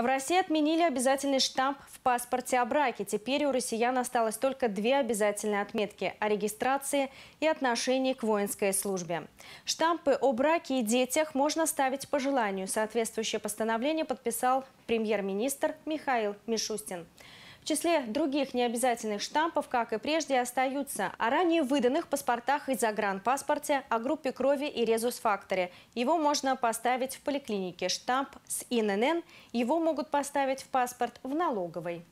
В России отменили обязательный штамп в паспорте о браке. Теперь у россиян осталось только две обязательные отметки – о регистрации и отношении к воинской службе. Штампы о браке и детях можно ставить по желанию. Соответствующее постановление подписал премьер-министр Михаил Мишустин. В числе других необязательных штампов, как и прежде, остаются о ранее выданных паспортах и загранпаспорте, о группе крови и резус-факторе. Его можно поставить в поликлинике. Штамп с ИНН его могут поставить в паспорт в налоговой.